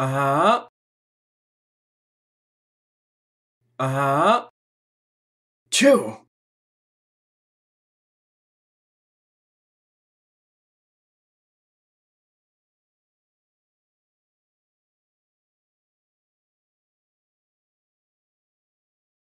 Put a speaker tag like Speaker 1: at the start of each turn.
Speaker 1: Uh-huh. Uh-huh. Two.